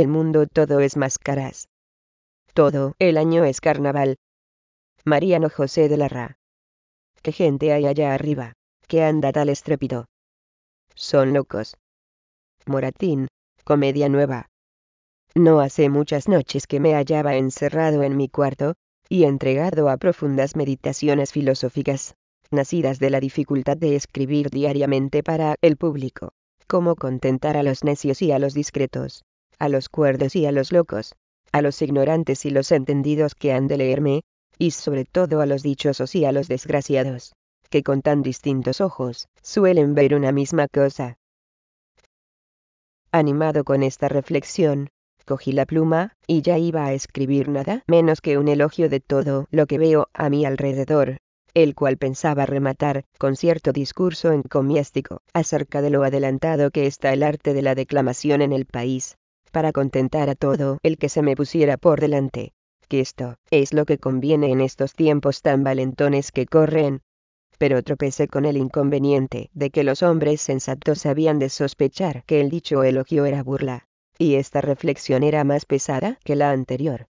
El mundo todo es máscaras. Todo el año es carnaval. Mariano José de Larra. ¿Qué gente hay allá arriba? ¿Qué anda tal estrépito? Son locos. Moratín, comedia nueva. No hace muchas noches que me hallaba encerrado en mi cuarto, y entregado a profundas meditaciones filosóficas, nacidas de la dificultad de escribir diariamente para el público, cómo contentar a los necios y a los discretos, a los cuerdos y a los locos, a los ignorantes y los entendidos que han de leerme, y sobre todo a los dichosos y a los desgraciados, que con tan distintos ojos suelen ver una misma cosa. Animado con esta reflexión, cogí la pluma, y ya iba a escribir nada menos que un elogio de todo lo que veo a mi alrededor, el cual pensaba rematar con cierto discurso encomiástico acerca de lo adelantado que está el arte de la declamación en el país, para contentar a todo el que se me pusiera por delante. Que esto es lo que conviene en estos tiempos tan valentones que corren. Pero tropecé con el inconveniente de que los hombres sensatos habían de sospechar que el dicho elogio era burla. Y esta reflexión era más pesada que la anterior.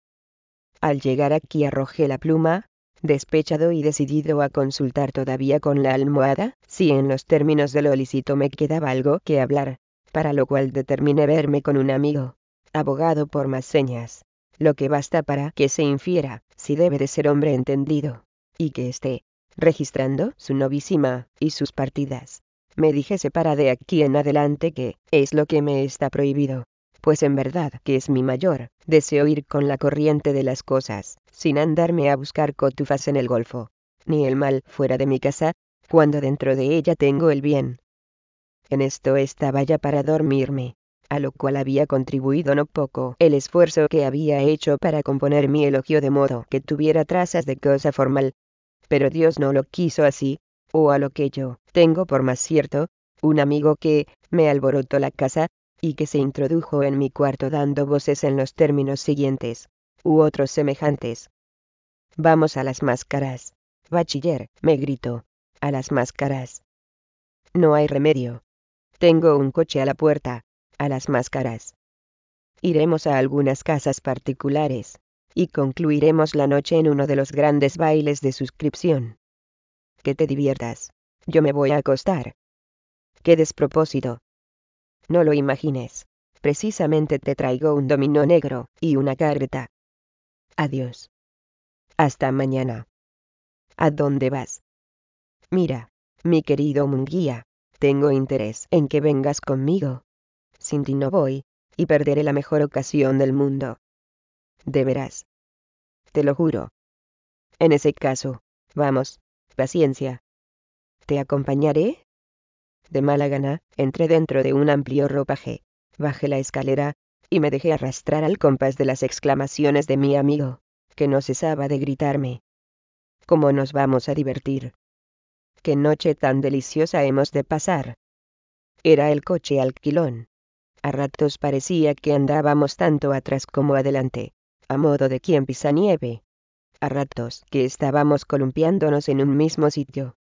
Al llegar aquí arrojé la pluma, despechado y decidido a consultar todavía con la almohada, si en los términos de lo lícito me quedaba algo que hablar para lo cual determiné verme con un amigo, abogado por más señas, lo que basta para que se infiera, si debe de ser hombre entendido, y que esté, registrando su novísima y sus partidas. Me dije separa de aquí en adelante que es lo que me está prohibido, pues en verdad que es mi mayor deseo ir con la corriente de las cosas, sin andarme a buscar cotufas en el golfo, ni el mal fuera de mi casa, cuando dentro de ella tengo el bien, en esto estaba ya para dormirme, a lo cual había contribuido no poco el esfuerzo que había hecho para componer mi elogio de modo que tuviera trazas de cosa formal. Pero Dios no lo quiso así, o a lo que yo tengo por más cierto, un amigo que me alborotó la casa, y que se introdujo en mi cuarto dando voces en los términos siguientes, u otros semejantes. Vamos a las máscaras. Bachiller, me gritó. A las máscaras. No hay remedio. Tengo un coche a la puerta, a las máscaras. Iremos a algunas casas particulares, y concluiremos la noche en uno de los grandes bailes de suscripción. Que te diviertas. Yo me voy a acostar. Qué despropósito. No lo imagines. Precisamente te traigo un dominó negro, y una carta. Adiós. Hasta mañana. ¿A dónde vas? Mira, mi querido Munguía, tengo interés en que vengas conmigo. Sin ti no voy, y perderé la mejor ocasión del mundo. De Deberás. Te lo juro. En ese caso, vamos, paciencia. ¿Te acompañaré? De mala gana, entré dentro de un amplio ropaje, bajé la escalera, y me dejé arrastrar al compás de las exclamaciones de mi amigo, que no cesaba de gritarme. ¿Cómo nos vamos a divertir? qué noche tan deliciosa hemos de pasar. Era el coche alquilón. A ratos parecía que andábamos tanto atrás como adelante, a modo de quien pisa nieve. A ratos que estábamos columpiándonos en un mismo sitio.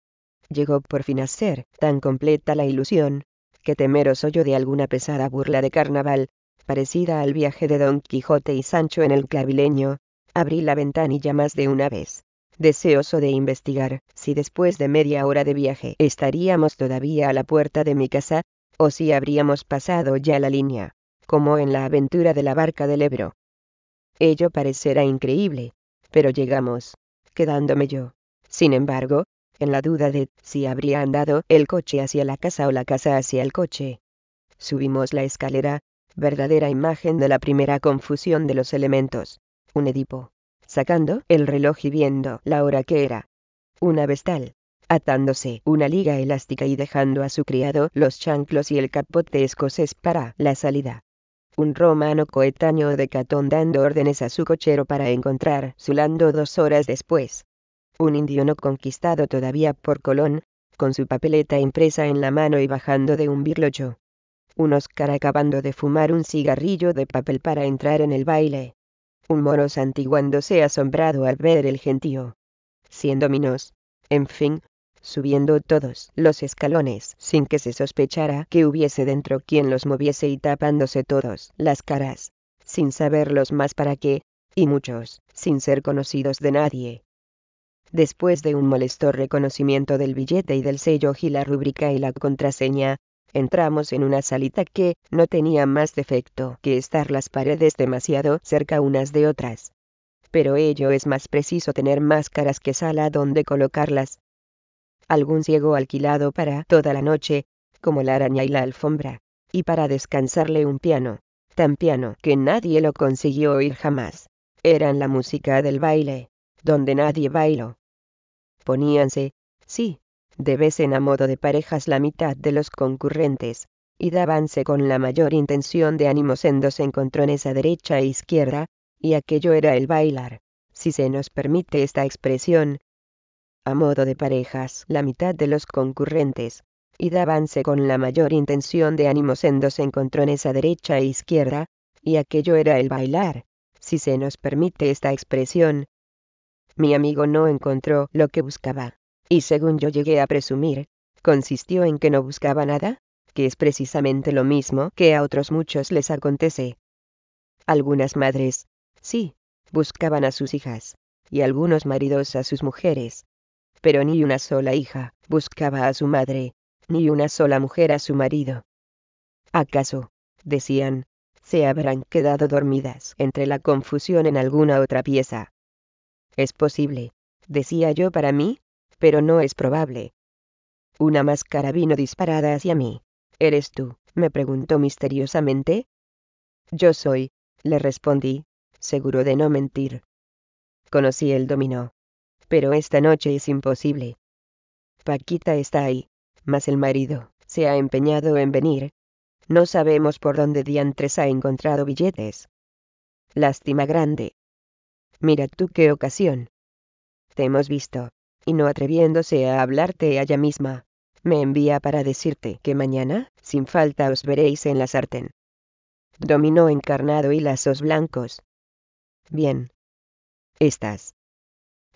Llegó por fin a ser tan completa la ilusión, que temeroso yo de alguna pesada burla de carnaval, parecida al viaje de Don Quijote y Sancho en el clavileño, abrí la ventanilla más de una vez deseoso de investigar si después de media hora de viaje estaríamos todavía a la puerta de mi casa, o si habríamos pasado ya la línea, como en la aventura de la barca del Ebro. Ello parecerá increíble, pero llegamos, quedándome yo. Sin embargo, en la duda de si habría andado el coche hacia la casa o la casa hacia el coche. Subimos la escalera, verdadera imagen de la primera confusión de los elementos, un Edipo sacando el reloj y viendo la hora que era. Una vestal. Atándose una liga elástica y dejando a su criado los chanclos y el capote escocés para la salida. Un romano coetáneo de Catón dando órdenes a su cochero para encontrar su lando dos horas después. Un indio no conquistado todavía por Colón, con su papeleta impresa en la mano y bajando de un birlocho. Un Oscar acabando de fumar un cigarrillo de papel para entrar en el baile un mono santiguándose asombrado al ver el gentío. Siendo minos, en fin, subiendo todos los escalones sin que se sospechara que hubiese dentro quien los moviese y tapándose todos las caras, sin saberlos más para qué, y muchos, sin ser conocidos de nadie. Después de un molesto reconocimiento del billete y del sello y la rúbrica y la contraseña, Entramos en una salita que no tenía más defecto que estar las paredes demasiado cerca unas de otras. Pero ello es más preciso tener máscaras que sala donde colocarlas. Algún ciego alquilado para toda la noche, como la araña y la alfombra, y para descansarle un piano, tan piano que nadie lo consiguió oír jamás. Eran la música del baile, donde nadie bailó. Poníanse, sí, en a modo de parejas la mitad de los concurrentes, y dábanse con la mayor intención de ánimos en dos encontrones a derecha e izquierda, y aquello era el bailar, si se nos permite esta expresión. A modo de parejas la mitad de los concurrentes, y dábanse con la mayor intención de ánimos en dos encontrones a derecha e izquierda, y aquello era el bailar, si se nos permite esta expresión. Mi amigo no encontró lo que buscaba y según yo llegué a presumir, consistió en que no buscaba nada, que es precisamente lo mismo que a otros muchos les acontece. Algunas madres, sí, buscaban a sus hijas, y algunos maridos a sus mujeres, pero ni una sola hija buscaba a su madre, ni una sola mujer a su marido. ¿Acaso, decían, se habrán quedado dormidas entre la confusión en alguna otra pieza? Es posible, decía yo para mí, pero no es probable. Una máscara vino disparada hacia mí. ¿Eres tú? me preguntó misteriosamente. Yo soy, le respondí, seguro de no mentir. Conocí el dominó. Pero esta noche es imposible. Paquita está ahí, mas el marido se ha empeñado en venir. No sabemos por dónde diantres ha encontrado billetes. Lástima grande. Mira tú qué ocasión. Te hemos visto, y no atreviéndose a hablarte allá ella misma, me envía para decirte que mañana, sin falta, os veréis en la sartén. Dominó encarnado y lazos blancos. Bien. Estás.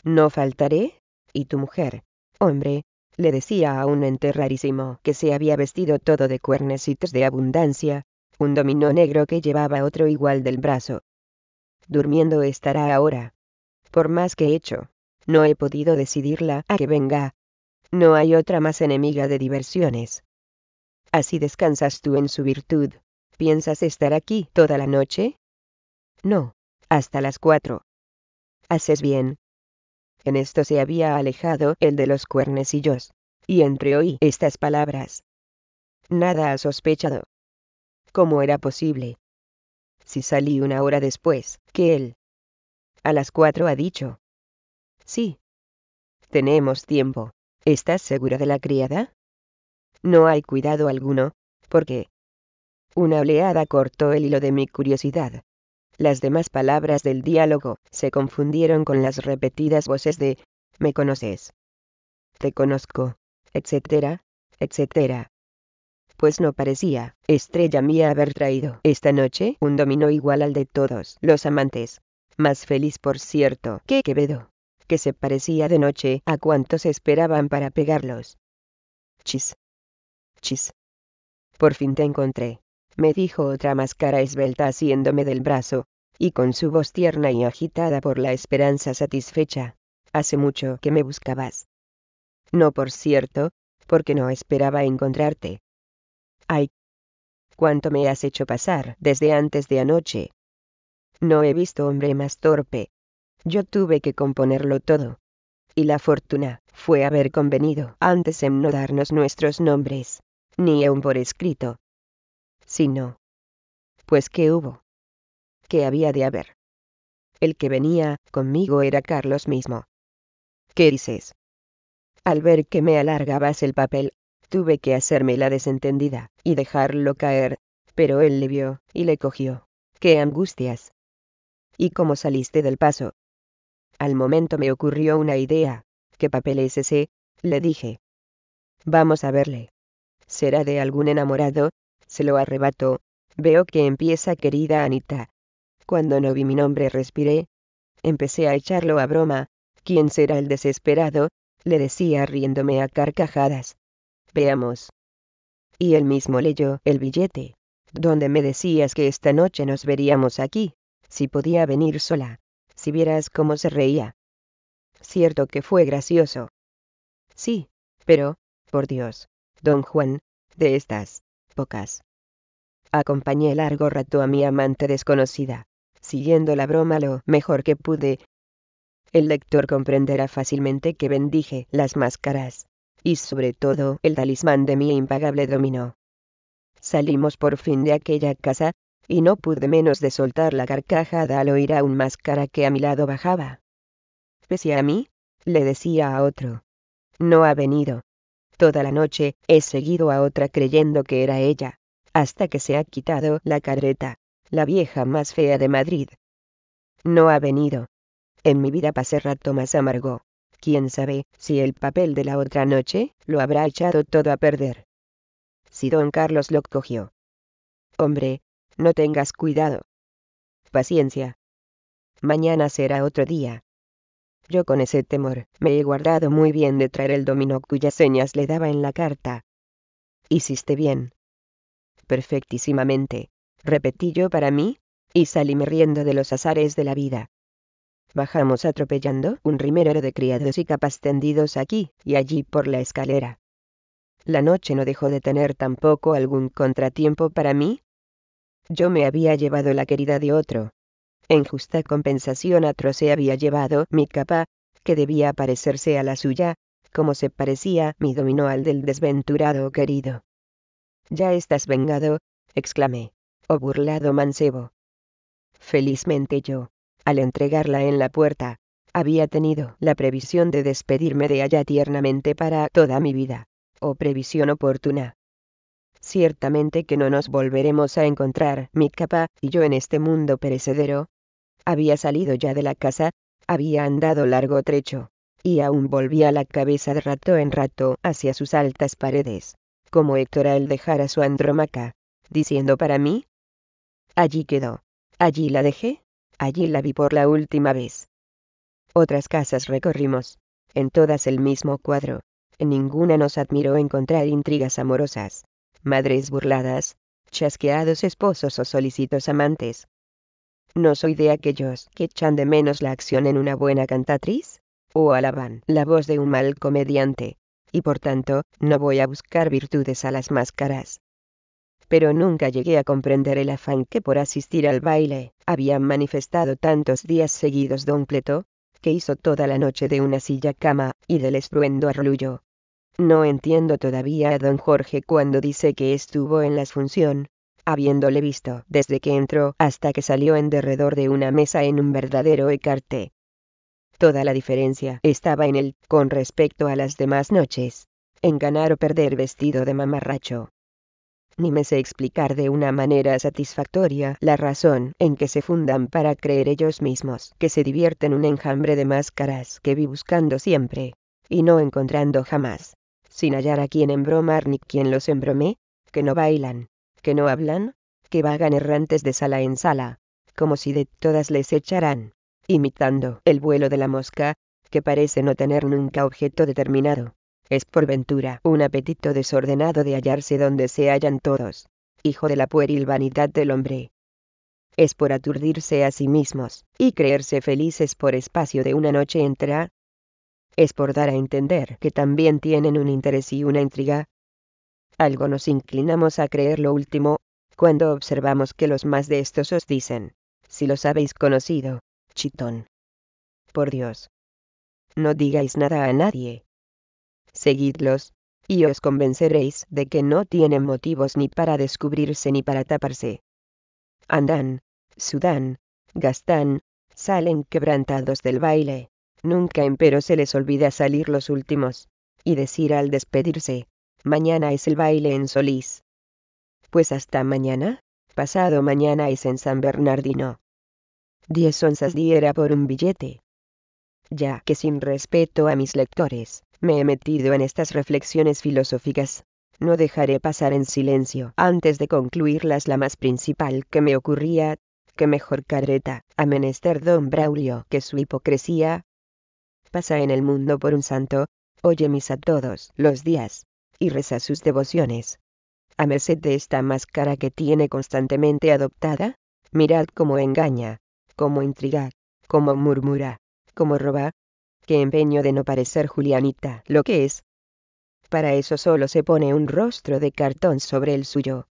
No faltaré, y tu mujer, hombre, le decía a un ente rarísimo que se había vestido todo de cuernecitos de abundancia, un dominó negro que llevaba otro igual del brazo. Durmiendo estará ahora. Por más que hecho, no he podido decidirla a que venga. No hay otra más enemiga de diversiones. Así descansas tú en su virtud. ¿Piensas estar aquí toda la noche? No, hasta las cuatro. Haces bien. En esto se había alejado el de los cuernecillos, y entreoí estas palabras. Nada ha sospechado. ¿Cómo era posible? Si salí una hora después que él. A las cuatro ha dicho. Sí. Tenemos tiempo. ¿Estás segura de la criada? No hay cuidado alguno, porque... Una oleada cortó el hilo de mi curiosidad. Las demás palabras del diálogo se confundieron con las repetidas voces de me conoces, te conozco, etcétera, etcétera. Pues no parecía, estrella mía, haber traído esta noche un dominó igual al de todos los amantes. Más feliz, por cierto, que Quevedo que se parecía de noche a cuantos esperaban para pegarlos. Chis. Chis. Por fin te encontré, me dijo otra máscara esbelta haciéndome del brazo, y con su voz tierna y agitada por la esperanza satisfecha. Hace mucho que me buscabas. No, por cierto, porque no esperaba encontrarte. Ay. Cuánto me has hecho pasar desde antes de anoche. No he visto hombre más torpe, yo tuve que componerlo todo. Y la fortuna fue haber convenido antes en no darnos nuestros nombres, ni aún por escrito. Sino. Pues qué hubo. ¿Qué había de haber? El que venía conmigo era Carlos mismo. ¿Qué dices? Al ver que me alargabas el papel, tuve que hacerme la desentendida y dejarlo caer, pero él le vio y le cogió. ¡Qué angustias! ¿Y cómo saliste del paso? Al momento me ocurrió una idea. ¿Qué papel es ese? Le dije. Vamos a verle. ¿Será de algún enamorado? Se lo arrebató. Veo que empieza querida Anita. Cuando no vi mi nombre respiré. Empecé a echarlo a broma. ¿Quién será el desesperado? Le decía riéndome a carcajadas. Veamos. Y él mismo leyó el billete. Donde me decías que esta noche nos veríamos aquí? Si podía venir sola. Si vieras cómo se reía. Cierto que fue gracioso. Sí, pero, por Dios, don Juan, de estas, pocas. Acompañé largo rato a mi amante desconocida, siguiendo la broma lo mejor que pude. El lector comprenderá fácilmente que bendije las máscaras, y sobre todo el talismán de mi impagable dominó. Salimos por fin de aquella casa, y no pude menos de soltar la carcajada al oír a un máscara que a mi lado bajaba. Pese a mí, le decía a otro. No ha venido. Toda la noche he seguido a otra creyendo que era ella, hasta que se ha quitado la carreta, la vieja más fea de Madrid. No ha venido. En mi vida pasé rato más amargo. Quién sabe si el papel de la otra noche lo habrá echado todo a perder. Si don Carlos lo cogió. Hombre, no tengas cuidado. Paciencia. Mañana será otro día. Yo con ese temor, me he guardado muy bien de traer el dominó cuyas señas le daba en la carta. Hiciste bien. Perfectísimamente, repetí yo para mí, y salí me riendo de los azares de la vida. Bajamos atropellando un rimerero de criados y capas tendidos aquí y allí por la escalera. La noche no dejó de tener tampoco algún contratiempo para mí, yo me había llevado la querida de otro. En justa compensación atroce había llevado mi capa, que debía parecerse a la suya, como se parecía mi dominó al del desventurado querido. Ya estás vengado, exclamé. Oh burlado mancebo. Felizmente yo, al entregarla en la puerta, había tenido la previsión de despedirme de allá tiernamente para toda mi vida, o oh previsión oportuna ciertamente que no nos volveremos a encontrar, Mitkapa y yo en este mundo perecedero. Había salido ya de la casa, había andado largo trecho, y aún volvía la cabeza de rato en rato hacia sus altas paredes, como Héctor al dejar a su andromaca, diciendo para mí. Allí quedó, allí la dejé, allí la vi por la última vez. Otras casas recorrimos, en todas el mismo cuadro, en ninguna nos admiró encontrar intrigas amorosas, madres burladas, chasqueados esposos o solicitos amantes. No soy de aquellos que echan de menos la acción en una buena cantatriz, o alaban la voz de un mal comediante, y por tanto, no voy a buscar virtudes a las máscaras. Pero nunca llegué a comprender el afán que por asistir al baile había manifestado tantos días seguidos don pleto, que hizo toda la noche de una silla cama, y del estruendo arrullo, no entiendo todavía a don Jorge cuando dice que estuvo en la función, habiéndole visto desde que entró hasta que salió en derredor de una mesa en un verdadero ecarté. Toda la diferencia estaba en él con respecto a las demás noches, en ganar o perder vestido de mamarracho. Ni me sé explicar de una manera satisfactoria la razón en que se fundan para creer ellos mismos que se divierten un enjambre de máscaras que vi buscando siempre, y no encontrando jamás sin hallar a quien embromar ni quien los embrome, que no bailan, que no hablan, que vagan errantes de sala en sala, como si de todas les echaran, imitando el vuelo de la mosca, que parece no tener nunca objeto determinado. Es por ventura un apetito desordenado de hallarse donde se hallan todos, hijo de la pueril vanidad del hombre. Es por aturdirse a sí mismos, y creerse felices por espacio de una noche entera, es por dar a entender que también tienen un interés y una intriga. Algo nos inclinamos a creer lo último, cuando observamos que los más de estos os dicen, si los habéis conocido, chitón. Por Dios. No digáis nada a nadie. Seguidlos, y os convenceréis de que no tienen motivos ni para descubrirse ni para taparse. Andan, sudan, gastan, salen quebrantados del baile, Nunca empero se les olvida salir los últimos, y decir al despedirse, mañana es el baile en Solís. Pues hasta mañana, pasado mañana es en San Bernardino. Diez onzas diera por un billete. Ya que sin respeto a mis lectores, me he metido en estas reflexiones filosóficas, no dejaré pasar en silencio antes de concluirlas la más principal que me ocurría, que mejor careta a menester don Braulio que su hipocresía, pasa en el mundo por un santo, oye misa todos los días, y reza sus devociones. A merced de esta máscara que tiene constantemente adoptada, mirad cómo engaña, cómo intriga, cómo murmura, cómo roba, qué empeño de no parecer Julianita lo que es. Para eso solo se pone un rostro de cartón sobre el suyo.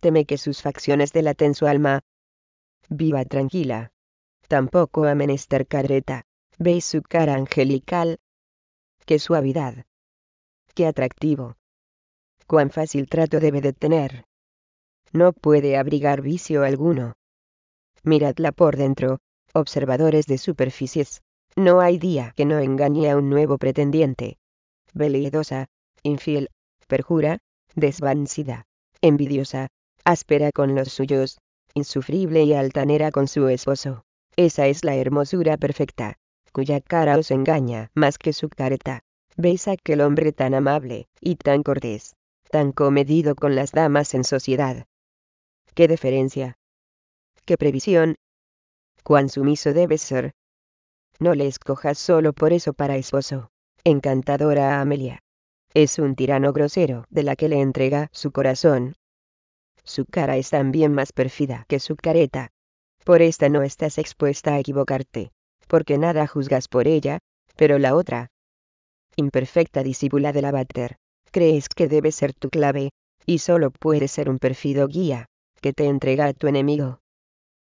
Teme que sus facciones delaten su alma. Viva tranquila. Tampoco ha menester careta Veis su cara angelical. Qué suavidad. Qué atractivo. Cuán fácil trato debe de tener. No puede abrigar vicio alguno. Miradla por dentro, observadores de superficies. No hay día que no engañe a un nuevo pretendiente. veleidosa infiel, perjura, desvancida, envidiosa, áspera con los suyos, insufrible y altanera con su esposo. Esa es la hermosura perfecta cuya cara os engaña más que su careta. Veis aquel hombre tan amable, y tan cortés, tan comedido con las damas en sociedad. ¡Qué deferencia! ¡Qué previsión! ¡Cuán sumiso debe ser! No le escojas solo por eso para esposo. Encantadora Amelia. Es un tirano grosero de la que le entrega su corazón. Su cara es también más perfida que su careta. Por esta no estás expuesta a equivocarte porque nada juzgas por ella, pero la otra. Imperfecta discípula del abater, crees que debe ser tu clave, y solo puede ser un perfido guía, que te entrega a tu enemigo.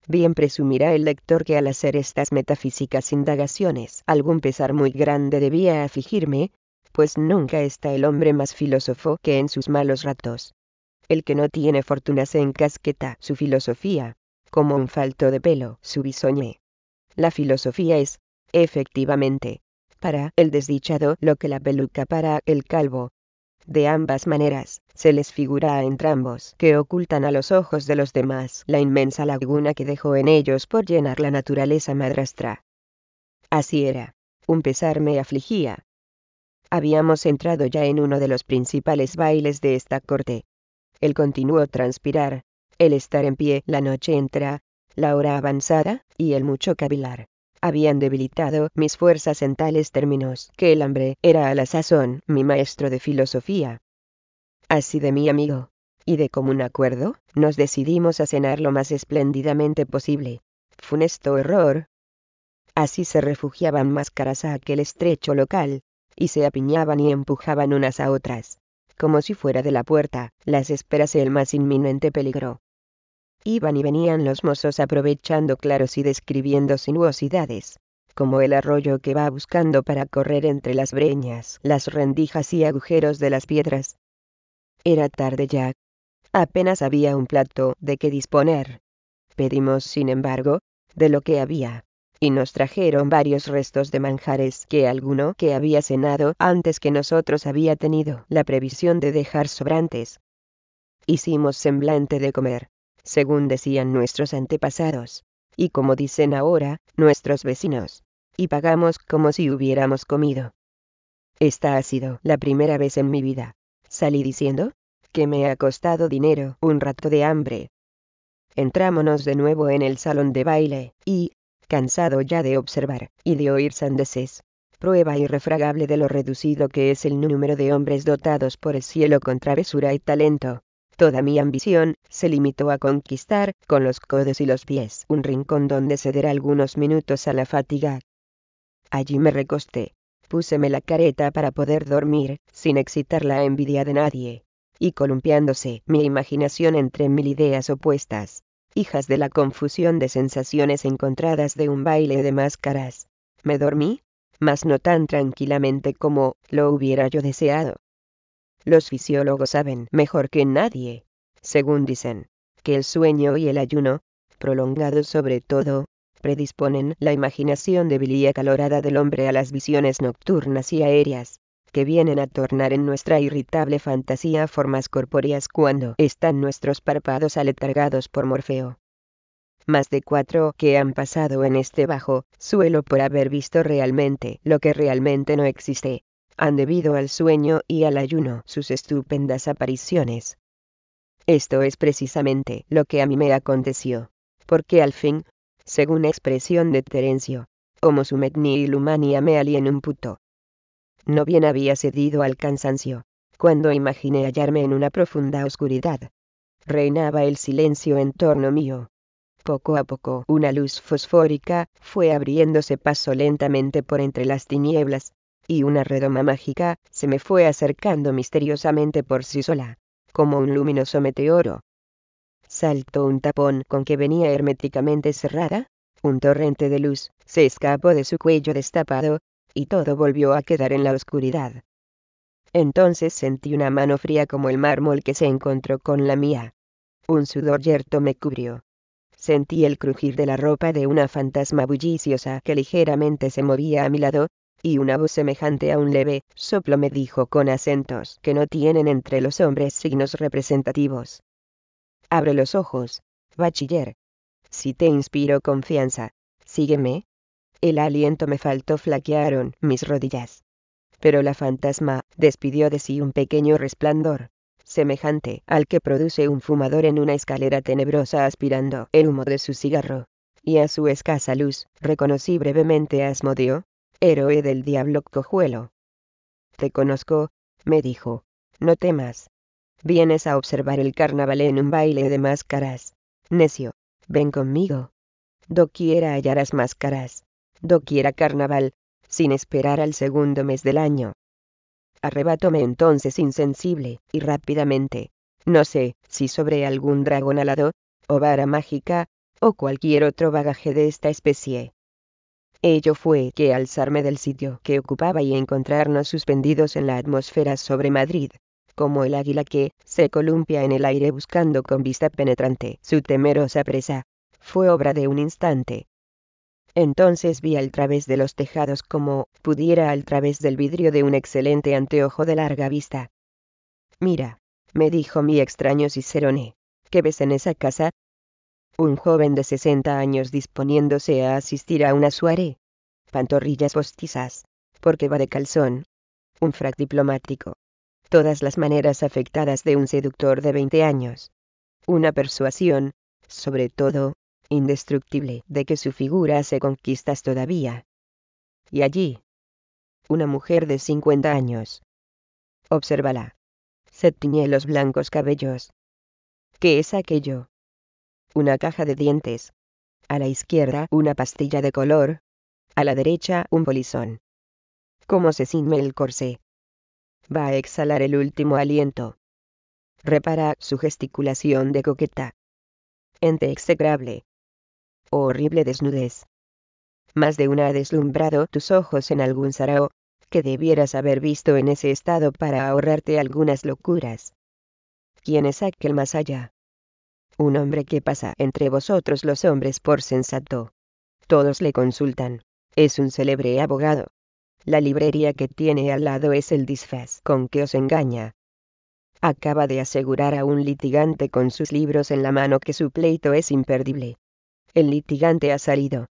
Bien presumirá el lector que al hacer estas metafísicas indagaciones algún pesar muy grande debía afligirme, pues nunca está el hombre más filósofo que en sus malos ratos. El que no tiene fortuna se encasqueta su filosofía, como un falto de pelo su bisoñé. La filosofía es, efectivamente, para el desdichado lo que la peluca para el calvo. De ambas maneras, se les figura a entrambos que ocultan a los ojos de los demás la inmensa laguna que dejó en ellos por llenar la naturaleza madrastra. Así era. Un pesar me afligía. Habíamos entrado ya en uno de los principales bailes de esta corte. El continuo transpirar, el estar en pie la noche entra la hora avanzada, y el mucho cavilar. Habían debilitado mis fuerzas en tales términos que el hambre era a la sazón mi maestro de filosofía. Así de mi amigo. Y de común acuerdo, nos decidimos a cenar lo más espléndidamente posible. Funesto error. Así se refugiaban máscaras a aquel estrecho local, y se apiñaban y empujaban unas a otras como si fuera de la puerta, las esperase el más inminente peligro. Iban y venían los mozos aprovechando claros y describiendo sinuosidades, como el arroyo que va buscando para correr entre las breñas, las rendijas y agujeros de las piedras. Era tarde ya. Apenas había un plato de qué disponer. Pedimos, sin embargo, de lo que había, y nos trajeron varios restos de manjares que alguno que había cenado antes que nosotros había tenido la previsión de dejar sobrantes. Hicimos semblante de comer, según decían nuestros antepasados, y como dicen ahora nuestros vecinos, y pagamos como si hubiéramos comido. Esta ha sido la primera vez en mi vida, salí diciendo, que me ha costado dinero un rato de hambre. Entrámonos de nuevo en el salón de baile, y, cansado ya de observar y de oír sandeces, prueba irrefragable de lo reducido que es el número de hombres dotados por el cielo con travesura y talento, Toda mi ambición se limitó a conquistar, con los codos y los pies, un rincón donde ceder algunos minutos a la fatiga. Allí me recosté. Púseme la careta para poder dormir, sin excitar la envidia de nadie. Y columpiándose mi imaginación entre mil ideas opuestas, hijas de la confusión de sensaciones encontradas de un baile de máscaras. Me dormí, mas no tan tranquilamente como lo hubiera yo deseado. Los fisiólogos saben mejor que nadie, según dicen, que el sueño y el ayuno, prolongados sobre todo, predisponen la imaginación débil y acalorada del hombre a las visiones nocturnas y aéreas, que vienen a tornar en nuestra irritable fantasía formas corpóreas cuando están nuestros párpados aletargados por Morfeo. Más de cuatro que han pasado en este bajo suelo por haber visto realmente lo que realmente no existe, han debido al sueño y al ayuno sus estupendas apariciones. Esto es precisamente lo que a mí me aconteció, porque al fin, según expresión de Terencio, homo sumetni nihil me alienum puto. No bien había cedido al cansancio, cuando imaginé hallarme en una profunda oscuridad. Reinaba el silencio en torno mío. Poco a poco una luz fosfórica fue abriéndose paso lentamente por entre las tinieblas, y una redoma mágica, se me fue acercando misteriosamente por sí sola, como un luminoso meteoro. Saltó un tapón con que venía herméticamente cerrada, un torrente de luz, se escapó de su cuello destapado, y todo volvió a quedar en la oscuridad. Entonces sentí una mano fría como el mármol que se encontró con la mía. Un sudor yerto me cubrió. Sentí el crujir de la ropa de una fantasma bulliciosa que ligeramente se movía a mi lado, y una voz semejante a un leve soplo me dijo con acentos que no tienen entre los hombres signos representativos. Abre los ojos, bachiller. Si te inspiro confianza, sígueme. El aliento me faltó, flaquearon mis rodillas. Pero la fantasma despidió de sí un pequeño resplandor, semejante al que produce un fumador en una escalera tenebrosa aspirando el humo de su cigarro. Y a su escasa luz, reconocí brevemente a Asmodeo, héroe del diablo cojuelo. Te conozco, me dijo, no temas. Vienes a observar el carnaval en un baile de máscaras. Necio, ven conmigo. Doquiera hallarás máscaras. Doquiera carnaval, sin esperar al segundo mes del año. Arrebatóme entonces insensible, y rápidamente, no sé si sobre algún dragón alado, o vara mágica, o cualquier otro bagaje de esta especie. Ello fue que alzarme del sitio que ocupaba y encontrarnos suspendidos en la atmósfera sobre Madrid, como el águila que se columpia en el aire buscando con vista penetrante su temerosa presa, fue obra de un instante. Entonces vi al través de los tejados como pudiera al través del vidrio de un excelente anteojo de larga vista. Mira, me dijo mi extraño cicerone, ¿qué ves en esa casa, un joven de 60 años disponiéndose a asistir a una soirée. Pantorrillas postizas, porque va de calzón. Un frac diplomático. Todas las maneras afectadas de un seductor de 20 años. Una persuasión, sobre todo, indestructible, de que su figura se conquistas todavía. Y allí. Una mujer de 50 años. Obsérvala. Se tiñe los blancos cabellos. ¿Qué es aquello? una caja de dientes. A la izquierda una pastilla de color. A la derecha un polizón. Cómo se cime el corsé. Va a exhalar el último aliento. Repara su gesticulación de coqueta. Ente execrable. Horrible desnudez. Más de una ha deslumbrado tus ojos en algún sarao, que debieras haber visto en ese estado para ahorrarte algunas locuras. ¿Quién es aquel más allá? un hombre que pasa entre vosotros los hombres por sensato. Todos le consultan. Es un célebre abogado. La librería que tiene al lado es el disfraz con que os engaña. Acaba de asegurar a un litigante con sus libros en la mano que su pleito es imperdible. El litigante ha salido.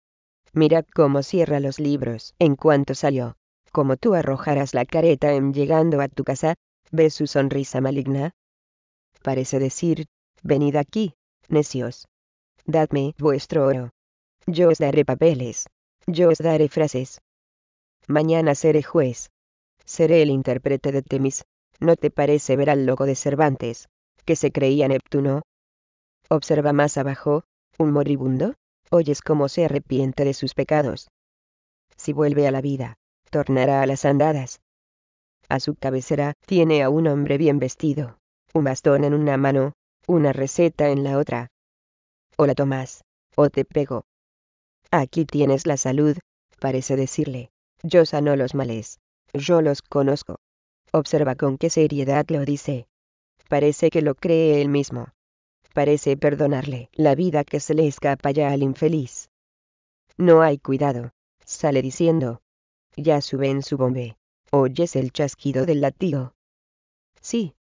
Mira cómo cierra los libros en cuanto salió. Como tú arrojarás la careta en llegando a tu casa, ¿ves su sonrisa maligna? Parece decir, venid aquí, necios. Dadme vuestro oro. Yo os daré papeles. Yo os daré frases. Mañana seré juez. Seré el intérprete de Temis. ¿No te parece ver al loco de Cervantes, que se creía Neptuno? Observa más abajo, un moribundo, oyes cómo se arrepiente de sus pecados. Si vuelve a la vida, tornará a las andadas. A su cabecera tiene a un hombre bien vestido, un bastón en una mano, una receta en la otra. O la Tomás, o te pego. Aquí tienes la salud, parece decirle. Yo sano los males. Yo los conozco. Observa con qué seriedad lo dice. Parece que lo cree él mismo. Parece perdonarle la vida que se le escapa ya al infeliz. No hay cuidado, sale diciendo. Ya sube en su bombe. Oyes el chasquido del latido. Sí,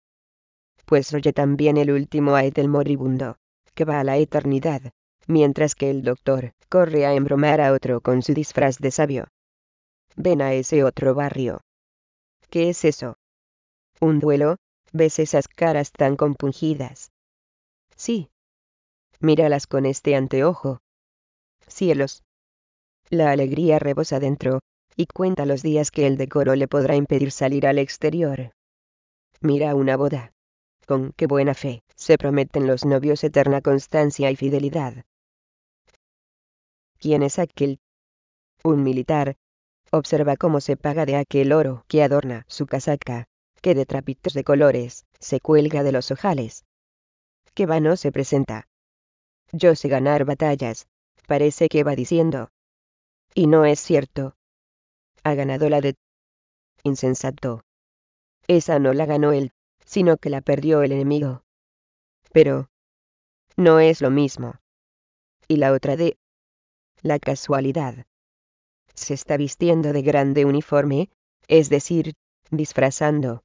pues oye también el último ay del moribundo, que va a la eternidad, mientras que el doctor corre a embromar a otro con su disfraz de sabio. Ven a ese otro barrio. ¿Qué es eso? ¿Un duelo? ¿Ves esas caras tan compungidas? Sí. Míralas con este anteojo. Cielos. La alegría rebosa dentro, y cuenta los días que el decoro le podrá impedir salir al exterior. Mira una boda con qué buena fe se prometen los novios eterna constancia y fidelidad. ¿Quién es aquel? Un militar. Observa cómo se paga de aquel oro que adorna su casaca, que de trapitos de colores se cuelga de los ojales. ¿Qué vano se presenta. Yo sé ganar batallas, parece que va diciendo. Y no es cierto. Ha ganado la de... Insensato. Esa no la ganó el sino que la perdió el enemigo. Pero no es lo mismo. Y la otra de la casualidad. Se está vistiendo de grande uniforme, es decir, disfrazando.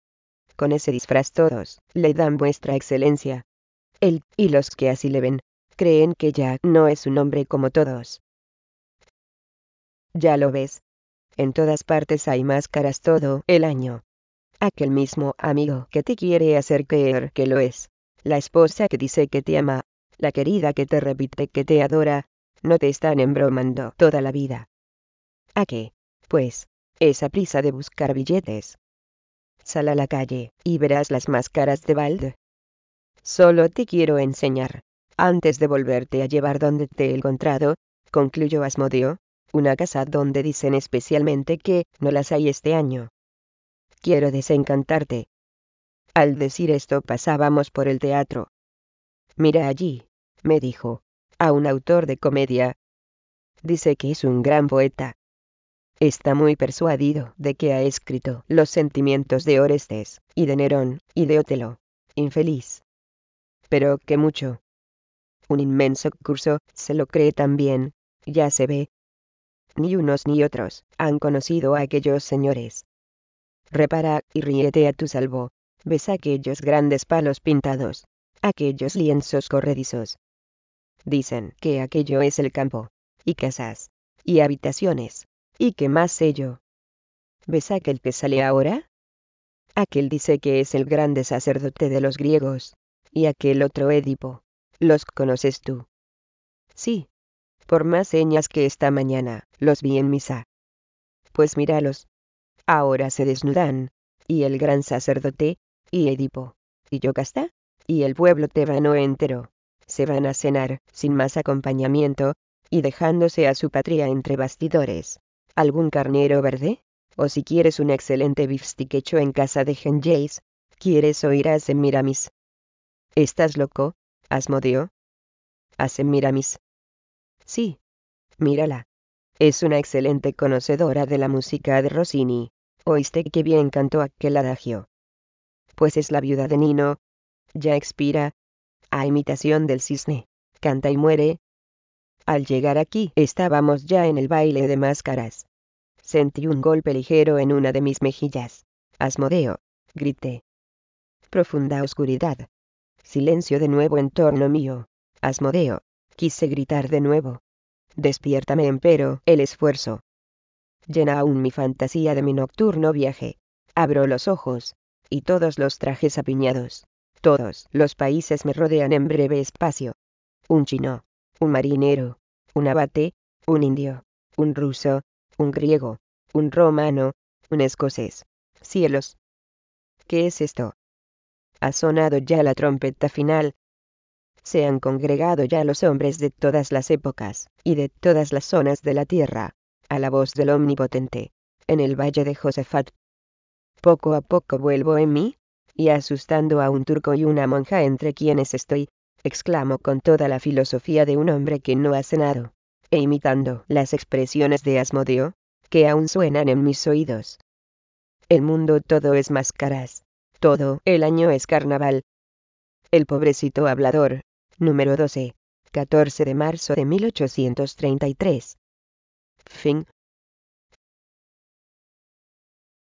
Con ese disfraz todos le dan vuestra excelencia. Él, y los que así le ven, creen que ya no es un hombre como todos. Ya lo ves. En todas partes hay máscaras todo el año aquel mismo amigo que te quiere hacer creer que lo es, la esposa que dice que te ama, la querida que te repite que te adora, no te están embromando toda la vida. ¿A qué? Pues, esa prisa de buscar billetes. Sal a la calle y verás las máscaras de balde. Solo te quiero enseñar, antes de volverte a llevar donde te he encontrado, concluyó Asmodeo, una casa donde dicen especialmente que no las hay este año quiero desencantarte. Al decir esto pasábamos por el teatro. Mira allí, me dijo, a un autor de comedia. Dice que es un gran poeta. Está muy persuadido de que ha escrito los sentimientos de Orestes, y de Nerón, y de Otelo. Infeliz. Pero qué mucho. Un inmenso curso, se lo cree también, ya se ve. Ni unos ni otros han conocido a aquellos señores repara y ríete a tu salvo, ves aquellos grandes palos pintados, aquellos lienzos corredizos. Dicen que aquello es el campo, y casas, y habitaciones, y qué más sé yo. ¿Ves aquel que sale ahora? Aquel dice que es el grande sacerdote de los griegos, y aquel otro Edipo. ¿Los conoces tú? Sí. Por más señas que esta mañana, los vi en misa. Pues míralos, ahora se desnudan, y el gran sacerdote, y Edipo, y Yocasta, y el pueblo tebano entero, se van a cenar, sin más acompañamiento, y dejándose a su patria entre bastidores. ¿Algún carnero verde? O si quieres un excelente beefsteak hecho en casa de Genjays ¿quieres oír a Semiramis? ¿Estás loco, Asmodeo? A Semiramis. Sí. Mírala. Es una excelente conocedora de la música de Rossini oíste que bien cantó aquel adagio. Pues es la viuda de Nino. Ya expira. A imitación del cisne. Canta y muere. Al llegar aquí estábamos ya en el baile de máscaras. Sentí un golpe ligero en una de mis mejillas. Asmodeo. Grité. Profunda oscuridad. Silencio de nuevo en torno mío. Asmodeo. Quise gritar de nuevo. Despiértame empero, el esfuerzo, Llena aún mi fantasía de mi nocturno viaje. Abro los ojos, y todos los trajes apiñados, todos los países me rodean en breve espacio. Un chino, un marinero, un abate, un indio, un ruso, un griego, un romano, un escocés. Cielos. ¿Qué es esto? Ha sonado ya la trompeta final. Se han congregado ya los hombres de todas las épocas y de todas las zonas de la tierra a la voz del Omnipotente, en el valle de Josefat. Poco a poco vuelvo en mí, y asustando a un turco y una monja entre quienes estoy, exclamo con toda la filosofía de un hombre que no ha cenado, e imitando las expresiones de Asmodeo, que aún suenan en mis oídos. El mundo todo es máscaras, todo el año es carnaval. El pobrecito hablador, número 12, 14 de marzo de 1833. thing